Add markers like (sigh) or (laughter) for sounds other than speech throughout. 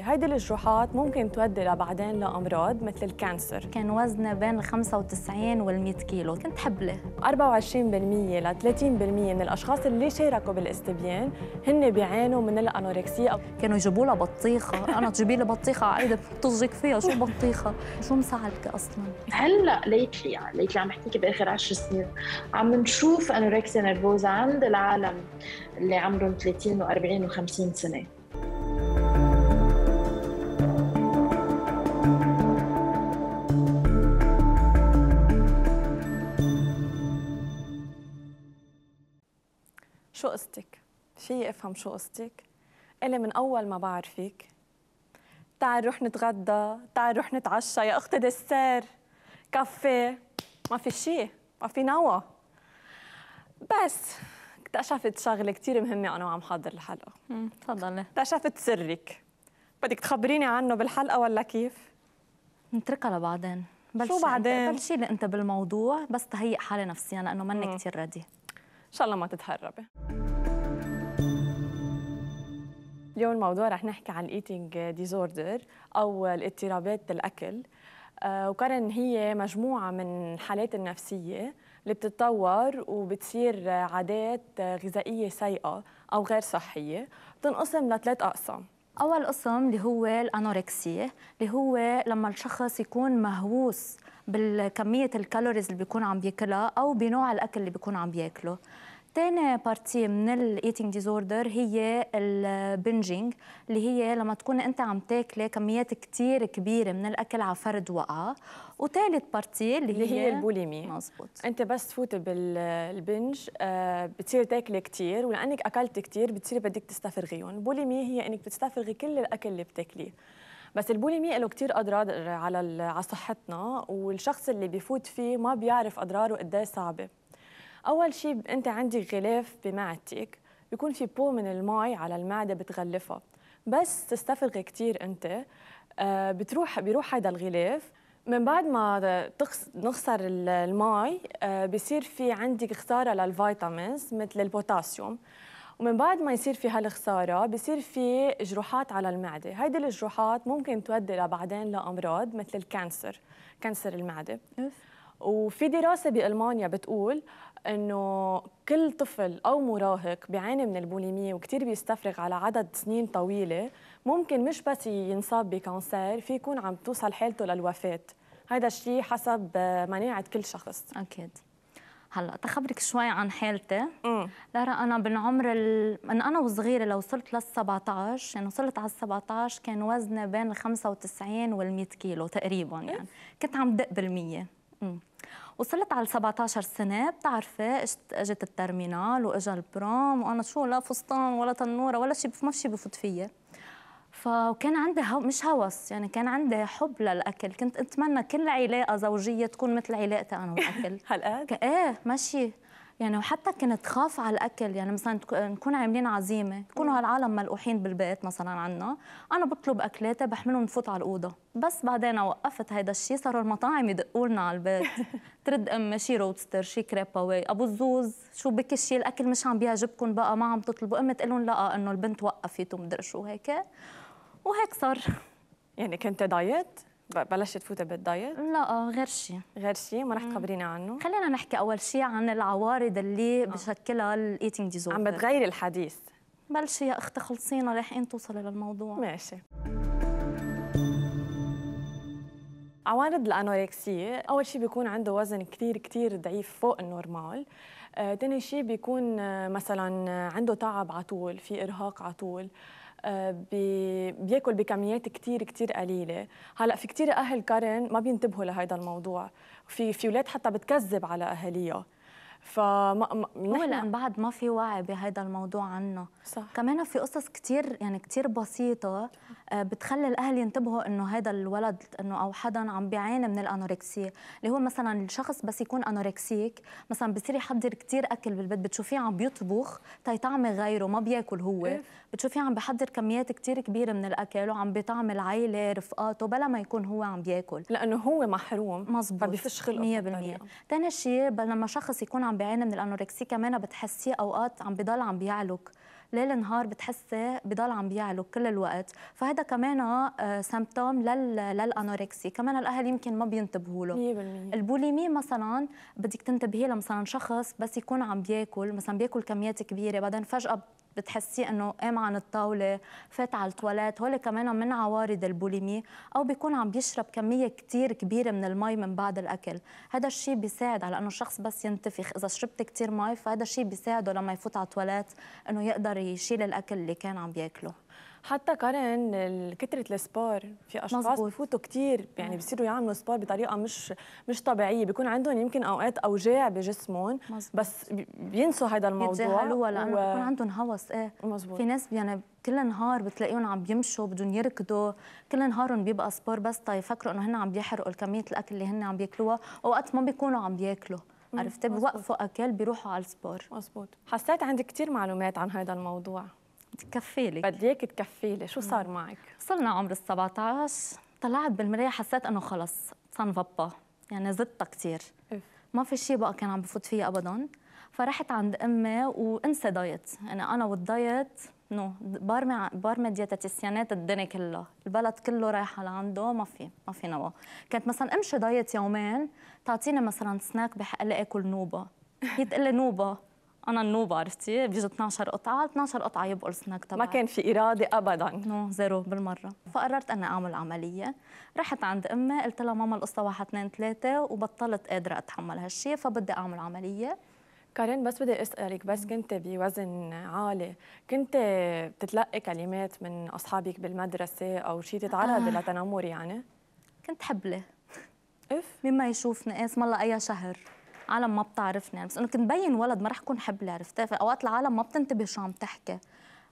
هيدي الجروحات ممكن تودي لبعدين لامراض مثل الكانسر كان وزني بين ال 95 وال 100 كيلو كنت حبله 24% ل 30% من الاشخاص اللي شاركوا بالاستبيان هن بيعانوا من الانوركسيا كانوا يجيبوا لها بطيخه انا تجيبي لي بطيخه عايده بتطجك فيها شو بطيخه شو مساعدك اصلا هلا ليتلي يعني ليتلي عم بحكيك باخر 10 سنين عم نشوف انوركسيا نيرفوزا عند العالم اللي عمرهم 30 و40 و50 سنه شو قصتك في افهم شو قصتك الي من اول ما بعرفك تعال نروح نتغدى تعال نروح نتعشى يا اختي دسير كافيه ما في شيء ما في نوى بس اكتشفت شغله كثير مهمه انا وعم حاضر الحلقه تفضلي اكتشفت سرك بدك تخبريني عنه بالحلقه ولا كيف نتركها لبعدين شو بعدين بلشي انت بالموضوع بس تهيئ حالي نفسيا لانه ماني كثير ردي شاء الله ما تتهربي اليوم الموضوع رح نحكي عن الايتينج ديزوردر او الاضطرابات الاكل آه، وكرن هي مجموعة من الحالات النفسية اللي بتتطور وبتصير عادات غذائية سيئة أو غير صحية بتنقسم لثلاث أقسام أول قسم اللي هو الأنوركسية اللي هو لما الشخص يكون مهووس بالكمية الكالوريز اللي بيكون عم بياكلها أو بنوع الأكل اللي بيكون عم بياكله تاني بارتي من الايتينج ديزوردر هي البنجينج اللي هي لما تكون انت عم تاكلي كميات كثير كبيره من الاكل على فرد وقعه وثالث بارتي اللي, اللي هي, هي البوليمي مزبوط انت بس تفوتي بالبنج آه، بتصير تاكلي كثير ولانك اكلت كثير بتصير بدك تستفرغيهم بوليمي هي انك بتستفرغي كل الاكل اللي بتاكليه بس البوليمي له كثير اضرار على على صحتنا والشخص اللي بيفوت فيه ما بيعرف اضراره قد إيه صعبه أول شيء أنت عندك غلاف بمعدتك بيكون في بو من المي على المعدة بتغلفها بس تستفرغي كثير أنت آه، بتروح بيروح هذا الغلاف من بعد ما نخسر المي آه، بصير في عندك خساره للفيتامينز مثل البوتاسيوم ومن بعد ما يصير في هالخسارة بصير في جروحات على المعدة هيدي الجروحات ممكن تودي لبعدين لأمراض مثل الكانسر كانسر المعدة وفي دراسة بألمانيا بتقول انه كل طفل او مراهق بيعاني من البوليميه وكثير بيستفرغ على عدد سنين طويله ممكن مش بس ينصاب بكانسير في يكون عم توصل حالته للوفاه هذا الشيء حسب مناعه كل شخص اكيد هلا تخبرك شوي عن حالتي لارا انا من عمر ال... من انا وصغيره لو وصلت لل 17 يعني وصلت على ال 17 كان وزني بين ال 95 وال 100 كيلو تقريبا إيه. يعني كنت عم دق بال 100 وصلت على 17 سنه بتعرفي اجت الترمينال واجا البروم وانا شو لا فستان ولا تنوره ولا شيء ما شيء بفوت فيي فكان عندي هو مش هوس يعني كان عندي حب للاكل كنت اتمنى كل علاقه زوجيه تكون مثل علاقتي انا والاكل (laughs) هالقد ايه ماشي يعني وحتى كنت خاف على الاكل يعني مثلا نكون عاملين عزيمه يكونوا هالعالم ملقوحين بالبيت مثلا عنا انا بطلب اكلاتي بحملهم بفوت على الاوضه بس بعدين وقفت هيدا الشيء صاروا المطاعم يدقوا لنا على البيت (laughs) ترد امي شي روتستر شي كريب كريباوي ابو الزوز شو بك الشيء الاكل مش عم بيعجبكم بقى ما عم تطلبوا امي تقول لهم لا انه البنت وقفت ومدري شو هيك وهيك صار يعني كنت دايت بلشت تفوتي بالدايت؟ لا آه، غير شيء غير شيء ما رح تخبرينا عنه؟ خلينا نحكي اول شيء عن العوارض اللي آه. بشكلها الايتنج ديزوردر عم بتغيري الحديث بلشي يا اختي خلصينا لحين توصلي للموضوع ماشي عوارض الانوركسيه اول شيء بيكون عنده وزن كثير كثير ضعيف فوق النورمال ثاني آه، شيء بيكون آه، مثلا عنده تعب على طول في ارهاق على طول آه، بياكل بكميات كثير كثير قليله هلا في كثير اهل كارن ما بينتبهوا لهذا الموضوع في في اولاد حتى بتكذب على اهاليها فما هو لان بعد ما في وعي بهذا الموضوع عنا صح. كمان في قصص كتير يعني كتير بسيطه آه، بتخلي الاهل ينتبهوا انه هذا الولد انه او حدا عم بيعاني من الانوركسيا اللي هو مثلا الشخص بس يكون انوركسيك مثلا بصير يحضر كثير اكل بالبيت بتشوفيه عم بيطبخ تيطعمي طيب غيره ما بياكل هو بتشوفيه عم بحضر كميات كثير كبيره من الاكل وعم بيطعم العيله رفقاته بلا ما يكون هو عم بياكل لانه هو محروم مزبوط فبيفش خلقه 100% ثاني شيء لما شخص يكون عم بيعاني من الانوركسيا كمان بتحسيه اوقات عم بضل عم بيعلق ليل نهار بتحسي بضل عم بيعلو كل الوقت فهذا كمان سمبتوم آه، للانوركسي كمان الاهل يمكن ما بينتبهوا له 100% البوليمي مثلا بدك تنتبهي مثلا شخص بس يكون عم بياكل مثلا بياكل كميات كبيره بعدين فجاه بتحسي انه قام عن الطاوله فات على التواليت هول كمان من عوارض البوليمي او بيكون عم بيشرب كميه كثير كبيره من المي من بعد الاكل هذا الشيء بيساعد على انه الشخص بس ينتفخ اذا شربت كثير مي فهذا الشيء بيساعده لما يفوت على التواليت انه يقدر يشيل الاكل اللي كان عم بياكله حتى كارن كثره السبور في اشخاص بفوتوا كثير يعني بصيروا يعملوا سبور بطريقه مش مش طبيعيه بيكون عندهم يمكن اوقات اوجاع بجسمهم بس بينسوا هذا الموضوع بيتجاهلوها لانه و... بيكون عندهم هوس ايه مزبوط. في ناس يعني كل نهار بتلاقيهم عم بيمشوا بدهم يركضوا كل نهارهم بيبقى سبور بس يفكروا طيب، انه هن عم بيحرقوا الكميه الاكل اللي هن عم بياكلوها اوقات ما بيكونوا عم بياكلوا عرفتي بوقفوا اكل بيروحوا على السبور مزبوط حسيت عندك كثير معلومات عن هذا الموضوع تكفي لك بديك اياك تكفي لي شو صار معك وصلنا عمر ال 17 طلعت بالمرايه حسيت انه خلص صن فبا يعني زدت كثير ما في شيء بقى كان عم بفوت فيه ابدا فرحت عند امي وانسى دايت يعني انا والدايت نو بارمي بارمي ديتاتيسيانات الدنيا كلها البلد كله رايحه لعنده ما في ما في نوا كانت مثلا امشي دايت يومين تعطيني مثلا سناك بحق لي اكل نوبه هي تقول لي نوبه انا النوبه عرفتي بيجوا 12 قطعه 12 قطعه يبقوا السناك تبعي ما كان في اراده ابدا نو no, زيرو بالمره فقررت اني اعمل عمليه رحت عند امي قلت لها ماما القصه واحد اثنين ثلاثه وبطلت قادره اتحمل هالشيء فبدي اعمل عمليه كارين بس بدي اسالك بس كنت بوزن عالي كنت بتتلقي كلمات من اصحابك بالمدرسه او شيء تتعرض آه. لتنمر يعني كنت حبله اف مين ما يشوفني إيه، اسم الله اي شهر عالم ما بتعرفني بس انه كنت بين ولد ما راح اكون حبلة عرفتي فاوقات العالم ما بتنتبه شو عم تحكي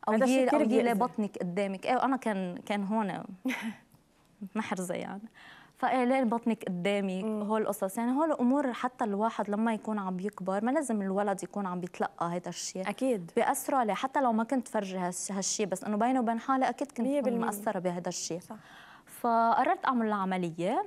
او هي او هي بطنك قدامك ايه انا كان كان هون (laughs) محرزه يعني فايه ليه بطنك قدامي هول القصص يعني هول الامور حتى الواحد لما يكون عم يكبر ما لازم الولد يكون عم بيتلقى هذا الشيء اكيد بياثروا عليه حتى لو ما كنت فرجي هالشيء بس انه بيني وبين حالي اكيد كنت مأثره بهذا الشيء صح فقررت اعمل العمليه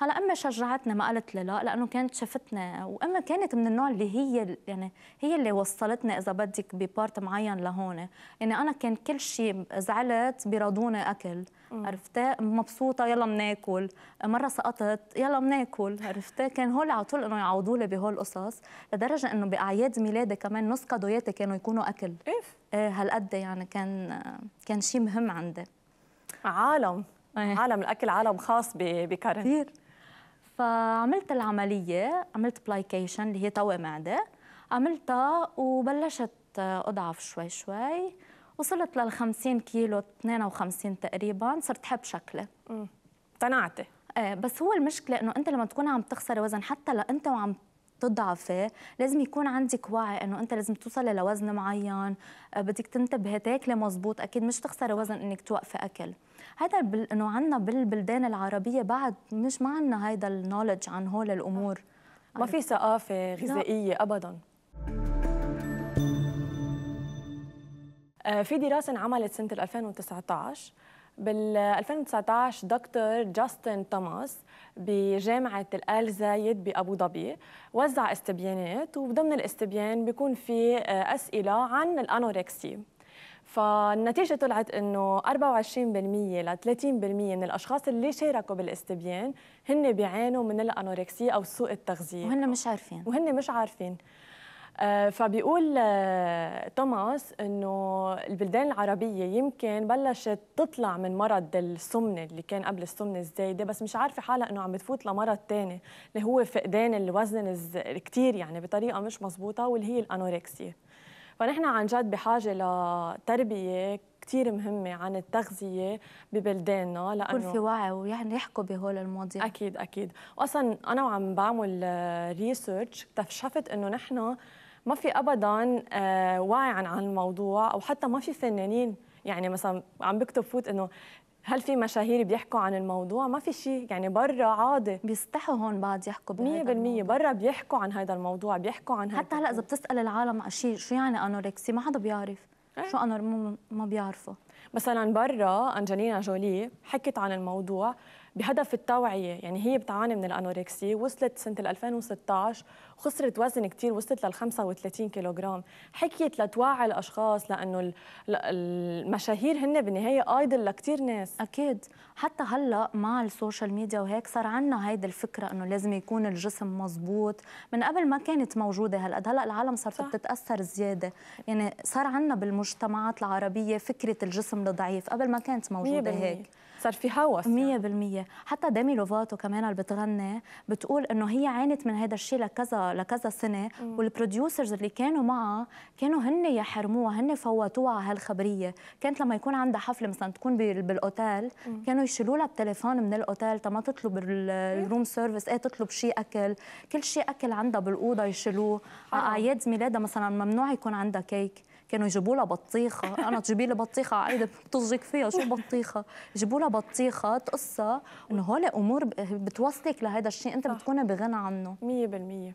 هلا امي شجعتنا ما قالت لي لا لانه كانت شافتنا وامي كانت من النوع اللي هي يعني هي اللي وصلتنا اذا بدك ببارت معين لهون يعني انا كان كل شيء زعلت بيرضوني اكل عرفتي مبسوطه يلا بناكل مره سقطت يلا بناكل عرفتي كان هول على طول انه يعوضوا لي بهول القصص لدرجه انه باعياد ميلادي كمان نص كادوياتي كانوا يكونوا اكل اف إيه هالقد يعني كان كان شيء مهم عندي عالم إيه. عالم الاكل عالم خاص بكارن كثير فعملت العملية عملت بلايكيشن اللي هي توأم معدة عملتها وبلشت أضعف شوي شوي وصلت لل 50 كيلو 52 تقريبا صرت حب شكلي امم اقتنعتي ايه بس هو المشكله انه انت لما تكون عم تخسري وزن حتى لو انت وعم تضعفي لازم يكون عندك وعي انه انت لازم توصلي لوزن معين آه، بدك تنتبهي تاكلي مزبوط اكيد مش تخسري وزن انك توقفي اكل هذا بل... انه عندنا بالبلدان العربيه بعد مش ما عندنا هيدا النولج عن هول الامور ما في ثقافه غذائيه لا. ابدا آه، في دراسه انعملت سنه 2019 بال 2019 دكتور جاستن توماس بجامعة الآل زايد بأبو ظبي وزع استبيانات وضمن الاستبيان بيكون في آه، أسئلة عن الأنوركسي فالنتيجة طلعت أنه 24% ل 30% من الأشخاص اللي شاركوا بالاستبيان هن بيعانوا من الأنوركسية أو سوء التغذية وهن مش عارفين وهن مش عارفين آه، فبيقول آه، توماس انه البلدان العربيه يمكن بلشت تطلع من مرض السمنه اللي كان قبل السمنه الزايده بس مش عارفه حالها انه عم بتفوت لمرض ثاني اللي هو فقدان الوزن كثير يعني بطريقه مش مضبوطه واللي هي الانوركسيا فنحن عن جد بحاجه لتربيه كثير مهمة عن التغذية ببلداننا لأنه يكون في وعي ويعني يحكوا بهول المواضيع أكيد أكيد وأصلا أنا وعم بعمل ريسيرش آه، اكتشفت إنه نحن ما في ابدا آه، وعي عن الموضوع او حتى ما في فنانين يعني مثلا عم بكتب فوت انه هل في مشاهير بيحكوا عن الموضوع؟ ما في شيء يعني برا عادي بيستحوا هون بعد يحكوا بهذا 100% برا بيحكوا عن هذا الموضوع بيحكوا عن حتى هلا اذا بتسال العالم شيء شو يعني انوركسي ما حدا بيعرف أه؟ شو انور ما بيعرفه مثلا برا انجلينا جولي حكت عن الموضوع بهدف التوعية يعني هي بتعاني من الأنوركسيا وصلت سنة 2016 وخسرت وزن كتير وصلت لل 35 كيلوغرام حكيت لتوعي الأشخاص لأنه المشاهير هن بالنهاية آيدل لكتير ناس أكيد حتى هلأ مع السوشيال ميديا وهيك صار عنا هيدي الفكرة أنه لازم يكون الجسم مزبوط من قبل ما كانت موجودة هالقد هلأ العالم صارت بتتأثر زيادة يعني صار عنا بالمجتمعات العربية فكرة الجسم الضعيف قبل ما كانت موجودة هيك صار في هوس 100% يعني. حتى ديمي لوفاتو كمان اللي بتغني بتقول انه هي عانت من هذا الشيء لكذا لكذا سنه والبروديوسرز اللي كانوا معها كانوا هن يحرموها هن فوتوها على هالخبريه كانت لما يكون عندها حفله مثلا تكون بالاوتيل كانوا يشيلوا لها التليفون من الاوتيل تما تطلب الروم سيرفيس إيه. ايه تطلب شيء اكل كل شيء اكل عندها بالاوضه يشيلوه على آه. اعياد آه، آه، ميلادها مثلا ممنوع يكون عندها كيك كانوا يجيبوا لها بطيخه انا تجيبي لي بطيخه عايده بتطجك فيها شو بطيخه يجيبوا لها بطيخه تقصها انه هول امور بتوصلك لهذا الشيء انت بتكوني بغنى عنه 100%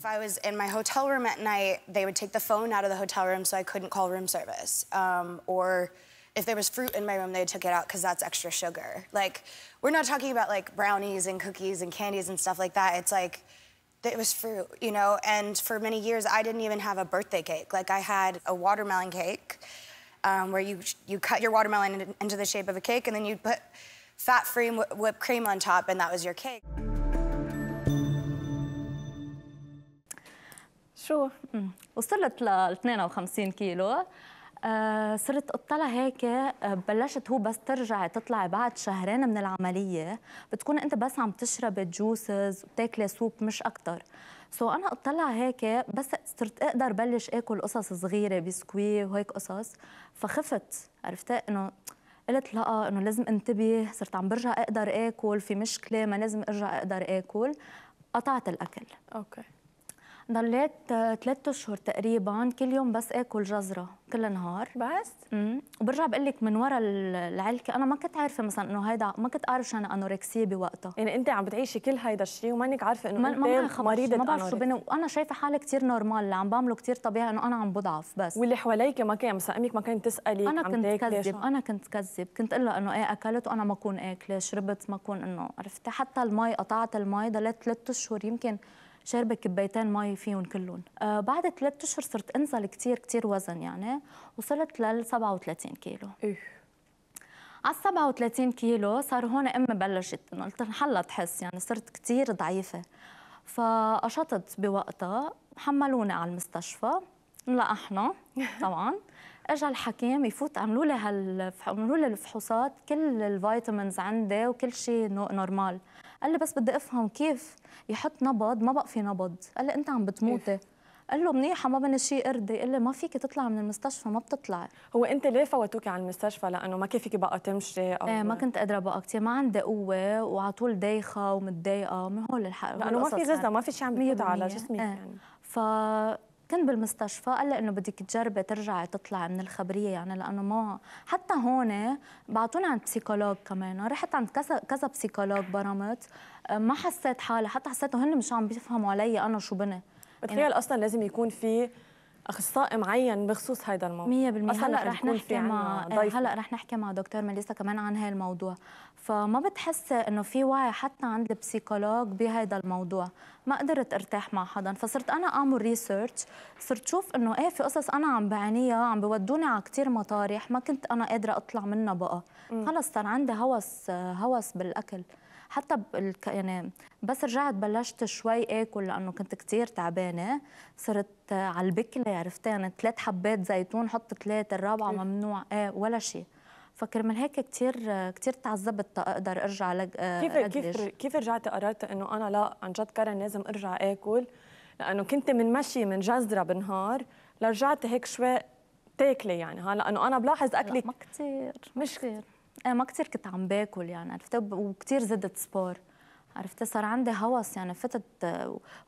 If I was in my hotel room at night, they would take the phone out of the hotel room so I couldn't call room service. Um, or if there was fruit in my room, they took it out because that's extra sugar. Like, we're not talking about like brownies and cookies and candies and stuff like that. It's like, It was fruit, you know, and for many years I didn't even have a birthday cake. Like I had a watermelon cake um, where you you cut your watermelon in, into the shape of a cake and then you put fat-free whipped cream on top and that was your cake. شو وصلت ل 52 كيلو آه، صرت اطلع هيك آه، بلشت هو بس ترجع تطلع بعد شهرين من العمليه بتكون انت بس عم تشرب جوسز وتاكلي سوب مش اكثر سو so انا اطلع هيك بس صرت اقدر بلش اكل قصص صغيره بسكوي وهيك قصص فخفت عرفت انه قلت لا انه لازم انتبه صرت عم برجع اقدر اكل في مشكله ما لازم ارجع اقدر اكل قطعت الاكل اوكي ضليت ثلاثة اشهر تقريبا كل يوم بس اكل جزره كل نهار بس امم وبرجع بقول لك من ورا العلكه انا ما كنت عارفه مثلا انه هيدا ما كنت اعرف شو انا انوركسيه بوقتها يعني انت عم بتعيشي كل هيدا الشيء ومانك عارفه انه ما انت مريضه ما بعرف شو بني وانا شايفه حالي كثير نورمال اللي عم بعمله كثير طبيعي انه انا عم بضعف بس واللي حواليك ما كان مثلا امك ما كانت تسالي انا كنت كذب انا كنت كذب كنت اقول لها انه ايه اكلت وانا ما اكون اكله شربت ما اكون انه عرفتي حتى المي قطعت المي ضليت ثلاث اشهر يمكن شاربة كبيتين مي فيهم كلهم آه بعد ثلاث اشهر صرت انزل كثير كثير وزن يعني وصلت لل 37 كيلو إيه. على 37 كيلو صار هون امي بلشت انه قلت حلا تحس يعني صرت كثير ضعيفه فقشطت بوقتها حملوني على المستشفى احنا (laughs) طبعا اجى الحكيم يفوت عملوا لي هال عملوا لي الفحوصات كل الفيتامينز عندي وكل شيء نورمال قال لي بس بدي افهم كيف يحط نبض ما بقى في نبض قال لي انت عم بتموتي قال له منيحه ما بين شيء قردي قال لي ما فيك تطلع من المستشفى ما بتطلع هو انت ليه فوتوكي على المستشفى لانه ما كان فيك بقى تمشي او ايه ما كنت قادره بقى كثير ما عندي قوه وعلى طول دايخه ومتضايقه من هول الحق لانه ما في غذاء ما في شيء عم بيفوت على جسمك يعني. ايه. يعني ف كنت بالمستشفى قال لي انه بدك تجربي ترجعي تطلعي من الخبريه يعني لانه ما حتى هون بعطونا عند بسيكولوج كمان رحت عند كذا كذا بسيكولوج برمت آه، ما حسيت حالي حتى حسيت هن مش عم بيفهموا علي انا شو بني بتخيل يعني اصلا لازم يكون في اخصائي معين بخصوص هذا الموضوع 100% هلا رح نحكي مع ضيفة. هلا رح نحكي مع دكتور ماليسا كمان عن هذا الموضوع فما بتحس انه في وعي حتى عند البسيكولوج بهذا الموضوع ما قدرت ارتاح مع حدا فصرت انا اعمل ريسيرش صرت شوف انه ايه في قصص انا عم بعانيها عم بودوني على كثير مطارح ما كنت انا قادره اطلع منها بقى خلص صار عندي هوس هوس بالاكل حتى يعني بس رجعت بلشت شوي اكل لانه كنت كثير تعبانه صرت على البكله عرفتي يعني ثلاث حبات زيتون حط ثلاث الرابعه ممنوع ايه ولا شيء فكرمال هيك كثير كثير تعذبت اقدر ارجع لج... آه، كيف أدلش. كيف كيف رجعت قررت انه انا لا عن جد كرن لازم ارجع اكل لانه كنت من مشي من جزره بالنهار لرجعت هيك شوي تاكلي يعني هلا انه انا بلاحظ اكلي ما كثير مش كثير انا ما كثير كنت عم باكل يعني عرفتي وكثير زدت سبور عرفتي صار عندي هوس يعني فتت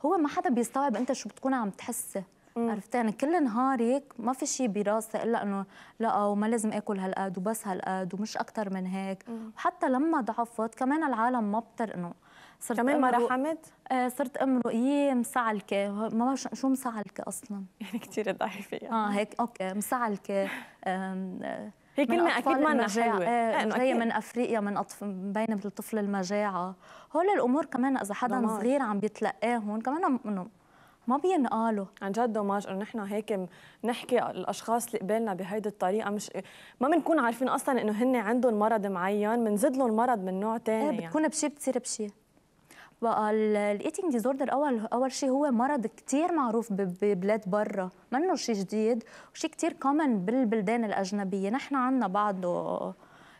هو ما حدا بيستوعب انت شو بتكون عم تحسي عرفتي يعني كل نهارك ما في شيء براسي الا انه لا آه، وما لازم اكل هالقد وبس هالقد ومش اكثر من هيك وحتى لما ضعفت كمان العالم ما بتر انه صرت كمان ما رحمت؟ آه صرت امرق يي مسعلكه ما شو مسعلكه اصلا (laughs) يعني كثير ضعيفه يعني. اه هيك اوكي مسعلكه هي كلمه اكيد ما حلوه آه جايه من افريقيا من أطف... مبينه مثل طفل المجاعه هول الامور كمان اذا حدا دمار. صغير عم بيتلقاهم كمان انه ما بينقالوا عن جد دوماج انه نحن هيك نحكي الاشخاص اللي قبالنا بهيدي الطريقه مش ما بنكون عارفين اصلا انه هن عندهم مرض معين بنزيد لهم مرض من نوع ثاني ايه يعني. بتكون يعني. بشي بتصير بشي بقى الايتنج ديزوردر اول اول شيء هو مرض كثير معروف ببلاد برا منه شيء جديد وشيء كثير كومن بالبلدان الاجنبيه نحن عندنا بعضه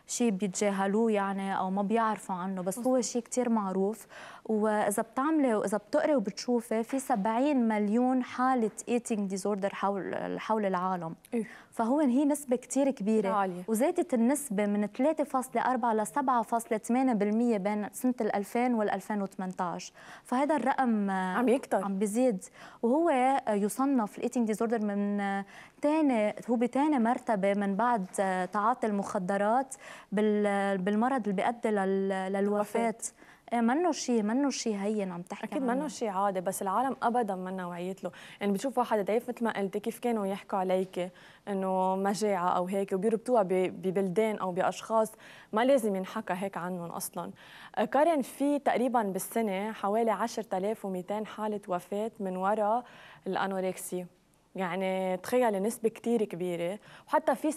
شيء بيتجاهلوه يعني او ما بيعرفوا عنه بس هو شيء كثير معروف واذا بتعملي واذا بتقري وبتشوفي في 70 مليون حاله ايتينج ديزوردر حول حول العالم إيه. فهو هي نسبة كتير كبيرة عالية. وزادت النسبة من 3.4 ل 7.8% بين سنة 2000 وال 2018 فهذا الرقم عم يكتر عم بيزيد وهو يصنف الايتنج ديزوردر من ثاني هو بتاني مرتبة من بعد تعاطي المخدرات بالمرض اللي بيؤدي للوفاة آه، منه شيء منه شيء هين عم تحكي اكيد منه شيء عادي بس العالم ابدا منا وعيت له يعني بتشوف واحد ضعيف إيه مثل ما قلت كيف كانوا يحكوا عليك انه مجاعه او هيك وبيربطوها ببلدان او باشخاص ما لازم ينحكى هيك عنهم اصلا كارين آه، في تقريبا بالسنه حوالي 10200 حاله وفاه من وراء الانوركسيا يعني تخيل نسبة كتير كبيرة وحتى في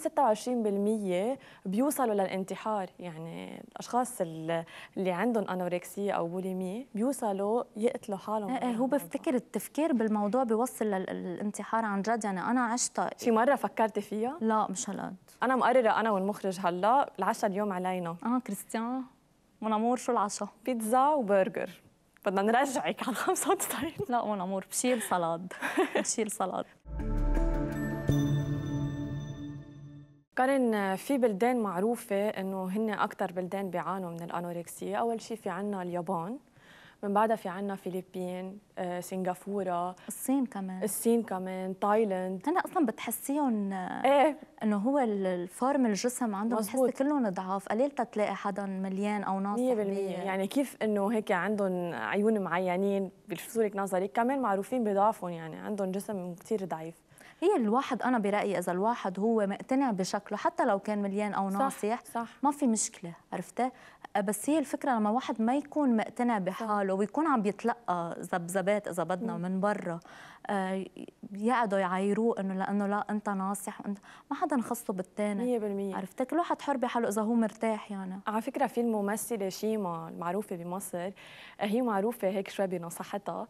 26% بيوصلوا للانتحار يعني الأشخاص اللي عندهم أنوركسية أو بوليمية بيوصلوا يقتلوا حالهم إيه، إيه، هو بفتكر التفكير بالموضوع بيوصل للانتحار عن جد يعني أنا عشتها في مرة فكرتي فيها؟ لا مش هلأ أنا مقررة أنا والمخرج هلا العشاء اليوم علينا آه كريستيان منامور شو العشاء؟ بيتزا وبرجر بدنا نرجعك على 95 لا مون امور بشيل صلاد بشيل صلاد كارين في بلدان معروفة انه هن اكثر بلدان بيعانوا من الانوركسيا، اول شيء في عنا اليابان من بعدها في عنا فيلبين آه، سنغافوره الصين كمان الصين كمان تايلاند هن اصلا بتحسيهم آه، ايه انه هو الفورم الجسم عندهم بتحسي كلهم ضعاف قليل تتلاقي حدا مليان او ناقص 100% يعني كيف انه هيك عندهم عيون معينين بيلفتوا نظري كمان معروفين بضعفهم يعني عندهم جسم كثير ضعيف هي الواحد انا برايي اذا الواحد هو مقتنع بشكله حتى لو كان مليان او ناصح صح ما في مشكله عرفتي بس هي الفكره لما واحد ما يكون مقتنع بحاله ويكون عم بيتلقى ذبذبات اذا بدنا من برا آه، يقعدوا يعايروه انه لانه لا انت ناصح وانت ما حدا نخصه بالثاني 100% عرفت كل واحد حر بحاله اذا هو مرتاح يعني على فكره في الممثله شيما المعروفه بمصر آه، هي معروفه هيك شوي بنصحتها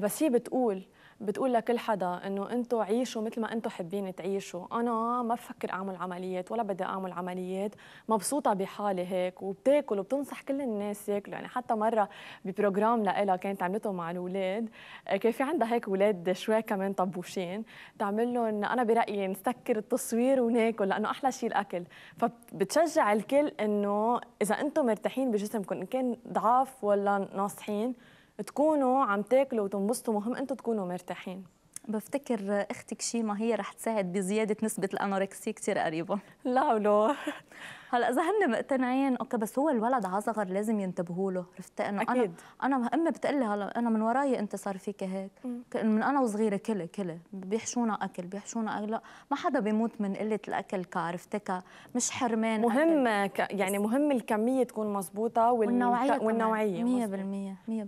بس هي بتقول بتقول لكل حدا انه انتم عيشوا مثل ما انتم حابين تعيشوا انا ما بفكر اعمل عمليات ولا بدي اعمل عمليات مبسوطه بحالي هيك وبتاكل وبتنصح كل الناس ياكلوا يعني حتى مره ببروجرام لها كانت عملته مع الاولاد آه، كان في عندها هيك اولاد شوي كمان طبوشين تعمل لهم انا برايي نسكر التصوير وناكل لانه احلى شيء الاكل فبتشجع الكل انه اذا انتم مرتاحين بجسمكم ان كان ضعاف ولا ناصحين تكونوا عم تاكلوا وتنبسطوا مهم انتم تكونوا مرتاحين بفتكر اختك شيما هي رح تساعد بزياده نسبه الانوركسي كثير قريبه لا ولو هلا اذا هن مقتنعين اوكي بس هو الولد على صغر لازم ينتبهوا له عرفت انه انا انا امي بتقلي هلا انا من وراي انت صار فيك هيك من انا وصغيره كلي كلي بيحشونا اكل بيحشونا اكل لا ما حدا بيموت من قله الاكل كعرفتك مش حرمان مهم ك... يعني مهم الكميه تكون مزبوطه وال... والنوعيه والنوعيه 100%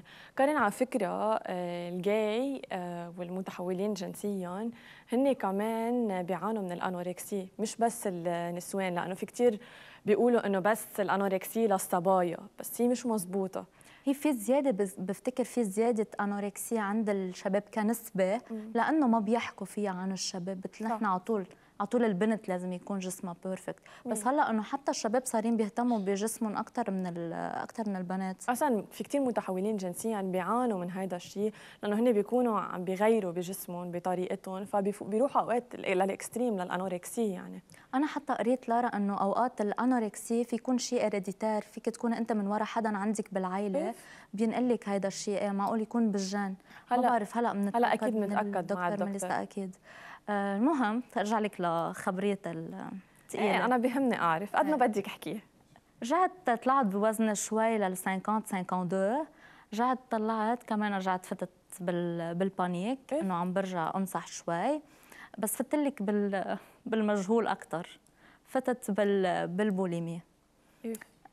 100% 100% كارين على فكره آه، الجاي آه، والمتحولين جنسيا هن كمان بيعانوا من الانوركسي مش بس النسوان لانه في كتير بيقولوا انه بس الانوركسيا للصبايا بس هي مش مزبوطه هي في زياده بفتكر في زياده انوركسيا عند الشباب كنسبه لانه ما بيحكوا فيها عن الشباب مثل نحن على طول على طول البنت لازم يكون جسمها بيرفكت بس هلا انه حتى الشباب صارين بيهتموا بجسمهم اكثر من اكثر من البنات اصلا في كثير متحولين جنسيا بيعانوا من هذا الشيء لانه هن بيكونوا عم بيغيروا بجسمهم بطريقتهم فبيروحوا اوقات للاكستريم للانوركسي يعني انا حتى قريت لارا انه اوقات الانوركسي في يكون شيء هيريديتير فيك تكون انت من ورا حدا عندك بالعائله إيه. بينقل لك هذا الشيء إيه، معقول يكون بالجان هلا ما بعرف هلا بنتاكد هلا اكيد بنتاكد مع الدكتور ميليسا اكيد آه، المهم ارجع لك لخبرية الثقيلة ايه انا بهمني اعرف قد ما إيه. بدك احكي رجعت طلعت بوزن شوي لل 50 52 رجعت طلعت كمان رجعت فتت بال بالبانيك إيه؟ انه عم برجع امسح شوي بس فتت لك بال بالمجهول اكثر فتت بال بالبوليميا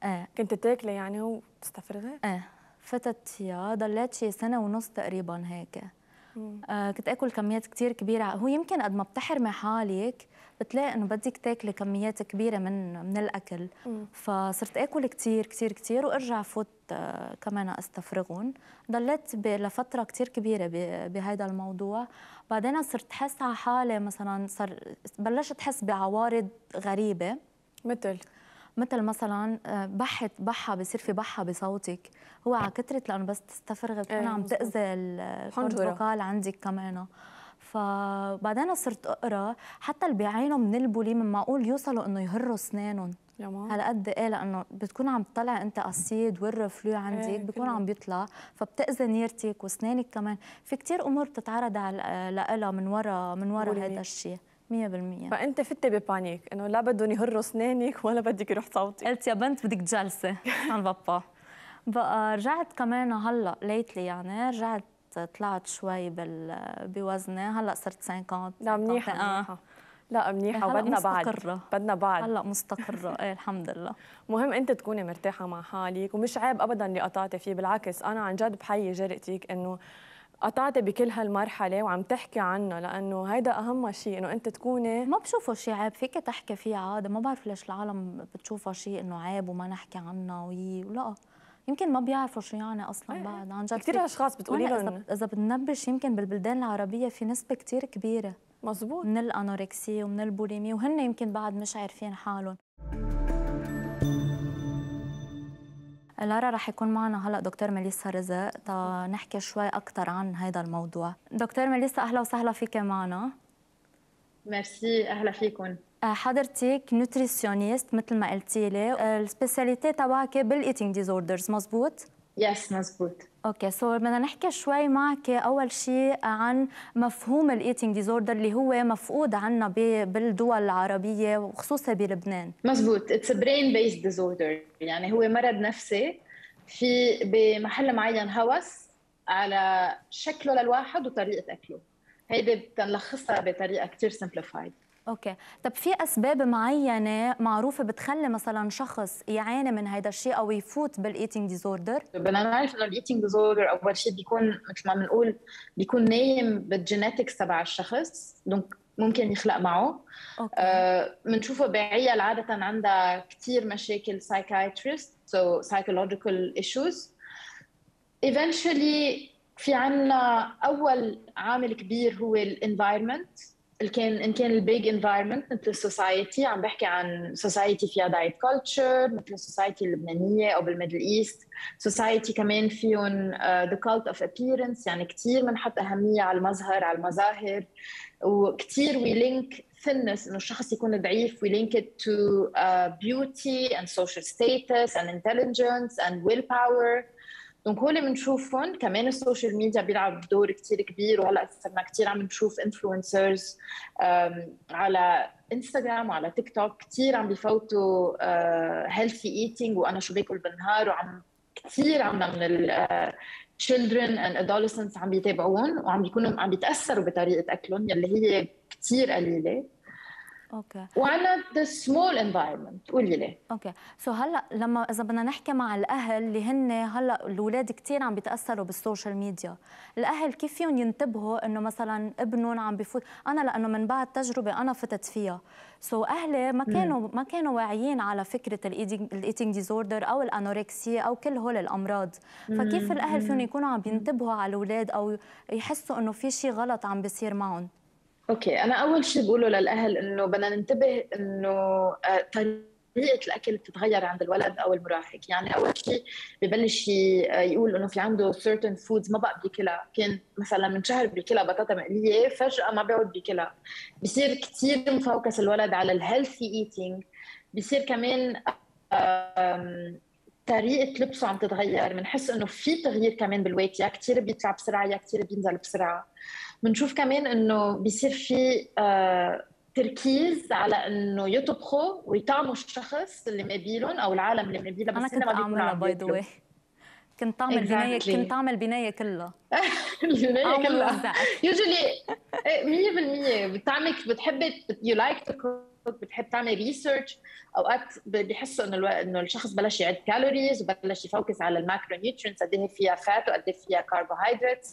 ايه كنت تاكلي يعني وتستفرغي؟ ايه فتت يا ضليت شي سنه ونص تقريبا هيك آه كنت اكل كميات كثير كبيره هو يمكن قد ما بتحرمي حالك بتلاقي انه بدك تاكلي كميات كبيره من من الاكل مم. فصرت اكل كثير كثير كثير وارجع فوت آه كمان استفرغهم ضليت لفتره كثير كبيره بهذا الموضوع بعدين صرت احس على حالي مثلا صار بلشت احس بعوارض غريبه مثل مثل مثلا آه، بحت بحة بصير في بحة بصوتك هو على كثرة لأنه بس تستفرغ بتكون إيه، عم تأذي البروتوكال عندك كمان فبعدين صرت اقرا حتى اللي بعينه من البولي من معقول يوصلوا انه يهروا اسنانهم هلا قد ايه لانه بتكون عم تطلع انت اسيد والرفلو عندك ايه بيكون عم بيطلع فبتاذي نيرتك واسنانك كمان في كثير امور بتتعرض لها من ورا من ورا هذا الشيء 100% فانت فتي ببانيك انه لا بدهم يهروا اسنانك ولا بدك يروح صوتي قلت يا بنت بدك جلسه (laughs) عن بابا بقى رجعت كمان هلا ليتلي يعني رجعت طلعت شوي بال بوزني هلا صرت 50 لا منيحه آه. منيحه لا منيحه وبدنا بعد بدنا بعد هلا مستقره ايه الحمد لله (laughs) مهم انت تكوني مرتاحه مع حالك ومش عيب ابدا اللي قطعتي فيه بالعكس انا عن جد بحيي جرأتك انه قطعتي بكل هالمرحله وعم تحكي عنها لانه هيدا اهم شيء انه انت تكوني ما بشوفه شيء عيب فيك تحكي فيه عادي ما بعرف ليش العالم بتشوفها شيء انه عيب وما نحكي عنها وي ولا يمكن ما بيعرفوا شو يعني اصلا أيه. إيه. بعد عن جد كثير اشخاص بتقولي لهم اذا بتنبش يمكن بالبلدان العربيه في نسبه كثير كبيره مزبوط من الانوركسيا ومن البوليميه وهن يمكن بعد مش عارفين حالهم لارا رح يكون معنا هلا دكتور ميليسا رزق تا نحكي شوي اكثر عن هذا الموضوع دكتور ميليسا اهلا وسهلا فيك معنا ميرسي اهلا فيكم آه، حضرتك نوتريسيونيست مثل ما قلتي لي آه، السبيسياليتي تبعك بالايتينج ديزوردرز مزبوط يس yes, مزبوط اوكي سو so, بدنا نحكي شوي معك اول شيء عن مفهوم الايتينج ديزوردر اللي هو مفقود عنا بالدول العربيه وخصوصا بلبنان مزبوط اتس برين بيست ديزوردر يعني هو مرض نفسي في بمحل معين هوس على شكله للواحد وطريقه اكله هيدي بنلخصها بطريقه كثير سمبليفايد اوكي طب في اسباب معينه معروفه بتخلي مثلا شخص يعاني من هذا الشيء او يفوت بالايتنج ديزوردر بدنا نعرف انه الايتنج ديزوردر اول شيء بيكون مثل ما بنقول بيكون نايم بالجينيتكس تبع الشخص دونك ممكن يخلق معه بنشوفه آه بعيال عاده عندها كثير مشاكل سايكايتريست سو سايكولوجيكال ايشوز ايفينشولي في عنا اول عامل كبير هو الانفايرمنت ان كان ان كان البيج انفايرمنت مثل السوسايتي عم بحكي عن سوسايتي فيها دايت كلتشر مثل السوسايتي اللبنانيه او بالميدل ايست سوسايتي كمان فيهم ذا كالت اوف ابييرنس يعني كثير بنحط اهميه على المظهر على المظاهر وكثير وي لينك thinness انه الشخص يكون ضعيف we link it to uh, beauty and social status and intelligence and willpower دونك هول بنشوفهم كمان السوشيال ميديا بيلعب دور كثير كبير وهلا صرنا كثير عم نشوف انفلونسرز على انستغرام وعلى تيك توك كثير عم بفوتوا هيلثي آه، ايتينج وانا شو باكل بالنهار وعم كثير عنا من ال آه، children and adolescents عم بيتابعون وعم بيكونوا عم بيتاثروا بطريقه اكلهم يلي هي كثير قليله اوكي وعنا ذا سمول انفايرمنت قولي ليه اوكي سو هلا لما اذا بدنا نحكي مع الاهل اللي هن هلا الاولاد كثير عم بيتاثروا بالسوشيال ميديا الاهل كيف فيهم ينتبهوا انه مثلا ابنهم عم بفوت انا لانه من بعد تجربه انا فتت فيها سو so اهلي ما كانوا ما كانوا واعيين على فكره الايتينج ديزوردر او الانوركسيا او كل هول الامراض فكيف الاهل فيهم يكونوا عم ينتبهوا على الاولاد او يحسوا انه في شيء غلط عم بيصير معهم اوكي انا اول شيء بقوله للاهل انه بدنا ننتبه انه آه، طريقه الاكل بتتغير عند الولد او المراهق يعني اول شيء ببلش آه، يقول انه في عنده certain foods ما بقى بياكلها كان مثلا من شهر بياكلها بطاطا مقليه فجاه ما بيعود بياكلها بصير كثير مفوكس الولد على الهيلثي ايتينج بصير كمان طريقه لبسه عم تتغير بنحس انه في تغيير كمان بالويت يا كثير بيطلع بسرعه يا كثير بينزل بسرعه بنشوف كمان انه بيصير في آه، تركيز على انه يطبخوا ويطعموا الشخص اللي مقابلهم او العالم اللي مقابلهم بس انا كنت اعملها باي ذا واي كنت اعمل exactly. بنايه كنت اعمل بنايه كلها (laughs) البنايه كلها يوجولي إيه، 100% بتعمل بتحبي يو لايك تو بتحب تعمل ريسيرش اوقات بحسوا انه الو... انه الشخص بلش يعد كالوريز وبلش يفوكس على الماكرو نيوترينتس قد ايه فيها فات وقد ايه فيها كربوهيدرات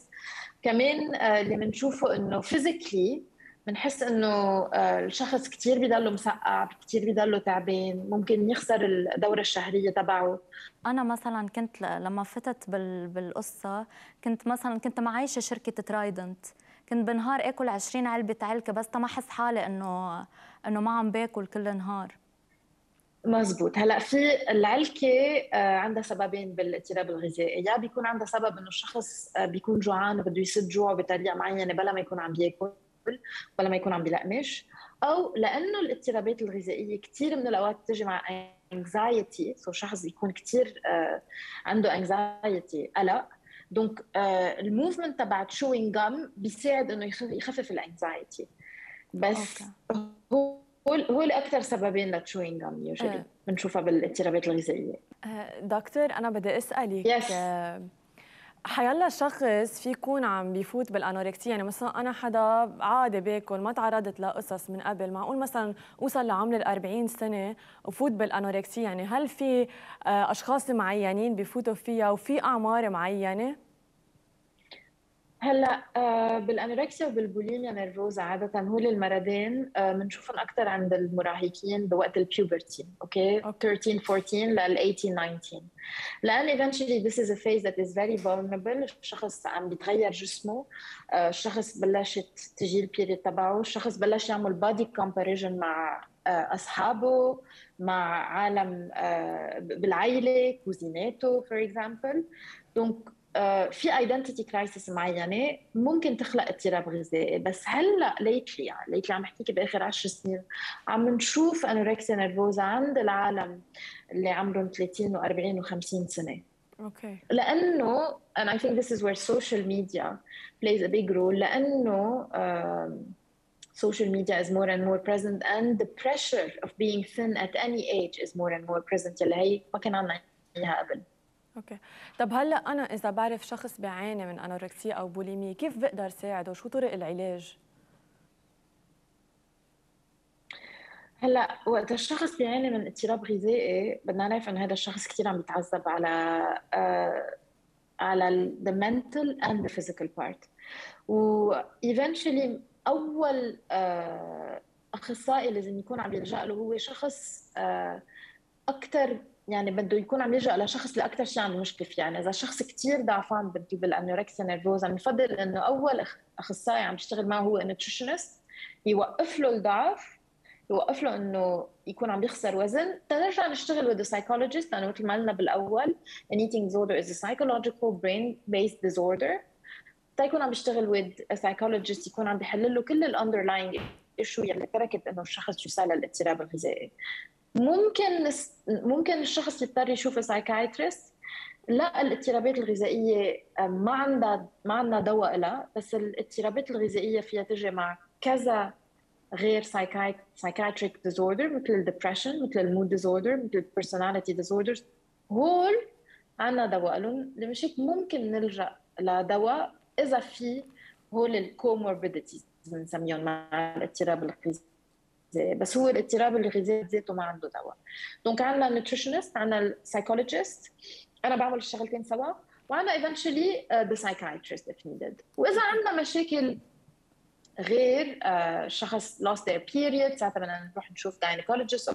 كمان آه، اللي بنشوفه انه فيزيكلي بنحس انه آه، الشخص كثير بضله مسقع كثير بضله تعبان ممكن يخسر الدوره الشهريه تبعه انا مثلا كنت لما فتت بالقصه كنت مثلا كنت معايشه شركه ترايدنت كنت بنهار اكل 20 علبه علكه بس ما احس حالي انه انه ما عم باكل كل النهار مزبوط هلا في العلكه آه، عندها سببين بالاضطراب الغذائي يا بيكون عندها سبب انه الشخص آه، بيكون جوعان بده يسد جوعه بطريقه معينه بلا ما يكون عم بياكل بلا ما يكون عم بيلقمش او لانه الاضطرابات الغذائيه كثير من الاوقات بتجي مع anxiety سو شخص بيكون كثير آه، عنده anxiety قلق دونك الموفمنت تبع شوينج جام بيساعد انه يخفف الانكزايتي بس أوكي. هو هو الاكثر سببين للتشوين جام يوجوالي إيه. بنشوفها بالاضطرابات الغذائيه آه، دكتور انا بدي اسالك yes. آه، حيلا شخص في يكون عم بيفوت بالانوركسيا يعني مثلا انا حدا عادي باكل ما تعرضت لقصص من قبل معقول مثلا اوصل لعمر ال 40 سنه وفوت بالانوركسيا يعني هل في آه، اشخاص معينين بفوتوا فيها وفي اعمار معينه هلا آه، بالانوركسيا وبالبوليميا نيرفوزا عاده هول المرضين بنشوفهم آه، اكثر عند المراهقين بوقت البيوبرتي اوكي okay? 13 14 لل 18 19 لان eventually this is a phase that is very vulnerable الشخص عم بيتغير جسمه آه، الشخص بلشت تجي البيريد تبعه الشخص بلش يعمل بادي كومباريجن مع اصحابه مع عالم بالعائله كوزيناته فور اكزامبل دونك آه، في ايدنتيتي كرايسيس معينه ممكن تخلق اضطراب غذائي بس هلا ليتلي يعني ليتلي عم بحكيك باخر 10 سنين عم نشوف انوركسيا نيرفوزا عند العالم اللي عمرهم 30 و40 و50 سنه اوكي لانه and I think this is where social media plays a big role لانه social media is more and more present and the pressure of being thin at any age is more and more present يلي هي ما كان عندنا اياها قبل اوكي طب هلا انا اذا بعرف شخص بيعاني من انوركسيا او بوليميا كيف بقدر ساعده شو طرق العلاج هلا وقت الشخص بيعاني من اضطراب غذائي بدنا نعرف انه هذا الشخص كثير عم بيتعذب على آه، على the mental and the physical part و eventually اول آه، اخصائي لازم يكون عم يلجا له هو شخص آه، اكثر يعني بده يكون عم يلجا لشخص لاكثر شيء عنده مشكله فيه يعني اذا شخص كثير ضعفان بده بالانوركسيا نيرفوزا بنفضل انه اول اخصائي عم يشتغل معه هو نيوتريشنست يوقف له الضعف يوقف له انه يكون عم يخسر وزن تنرجع نشتغل وذ سايكولوجيست لانه مثل ما قلنا بالاول an eating disorder is a psychological brain based disorder تيكون عم يشتغل وذ سايكولوجيست يكون عم بيحل له كل الاندرلاينج ايشو يلي تركت انه الشخص يوصل للاضطراب الغذائي ممكن ممكن الشخص يضطر يشوف سايكايتريست لا الاضطرابات الغذائيه ما عندها ما عندها دواء لها بس الاضطرابات الغذائيه فيها تجي مع كذا غير سايكايتريك ديزوردر مثل الدبرشن مثل المود ديزوردر مثل البرسوناليتي ديزوردرز هول عندنا دواء لهم لمشيك ممكن نلجا لدواء اذا في هول الكوموربيديتيز بنسميهم مع الاضطراب الغذائي بس هو الاضطراب الغذائي ذاته ما عنده دواء دونك عندنا نيوتريشنست عندنا السايكولوجيست انا بعمل الشغلتين سوا وعندنا ايفنشولي ذا سايكايتريست اف نيدد واذا عندنا مشاكل غير آه، شخص lost their period ساعتها بدنا نروح نشوف gynecologist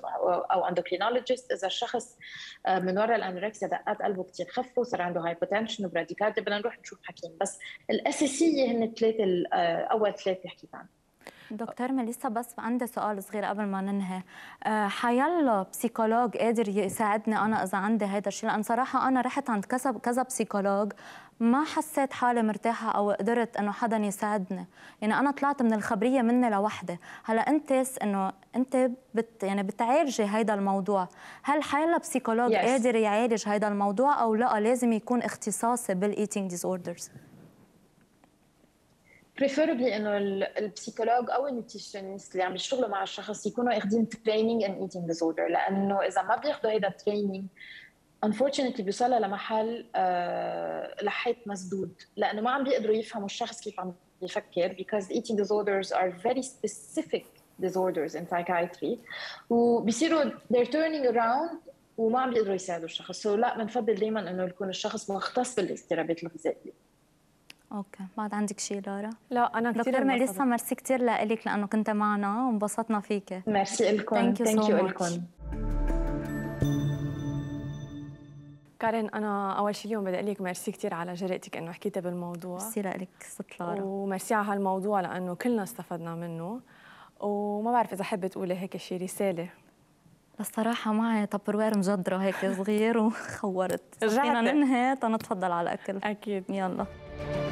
او endocrinologist اذا الشخص آه، من وراء الانوركسيا دقات قلبه كثير خفوا صار عنده هايبوتنشن وبراديكارديا بدنا نروح نشوف حكيم بس الاساسيه هن الثلاثه آه، اول ثلاثه حكيت عنهم دكتور مليسا بس عندي سؤال صغير قبل ما ننهي آه، حيلا بسيكولوج قادر يساعدني انا اذا عندي هذا الشيء لان صراحه انا رحت عند كذا كذا بسيكولوج ما حسيت حالي مرتاحه او قدرت انه حدا يساعدني يعني انا طلعت من الخبريه مني لوحدي هلا انت انه انت بت يعني بتعالجي هذا الموضوع هل حيلا بسيكولوج yes. قادر يعالج هذا الموضوع او لا لازم يكون اختصاصي بالايتينج ديزوردرز بريفيربلي انه البسيكولوج او النيوتريشنست اللي عم يشتغلوا مع الشخص يكونوا اخذين تريننج ان ايتينج ديزوردر لانه اذا ما بياخذوا هذا التريننج unfortunately بيوصلها لمحل آه، لحيط مسدود لانه ما عم بيقدروا يفهموا الشخص كيف عم بيفكر because eating disorders are very specific disorders in psychiatry وبيصيروا they're turning around وما عم بيقدروا يساعدوا الشخص سو so لا بنفضل دائما انه يكون الشخص مختص بالاضطرابات الغذائيه اوكي ما عندك شيء لارا لا انا كثير دكتور ميرسي كثير لك لانه كنت معنا وانبسطنا فيك ميرسي لكم ثانك يو لكم كارين انا اول شيء اليوم بدي اقول لك ميرسي كثير على جرأتك انه حكيتي بالموضوع ميرسي لك ست لارا وميرسي على هالموضوع لانه كلنا استفدنا منه وما بعرف اذا حبيت تقولي هيك شيء رساله الصراحة معي تبروير مجدرة هيك صغير (laughs) وخورت رجعنا ننهي تنتفضل على الأكل أكيد يلا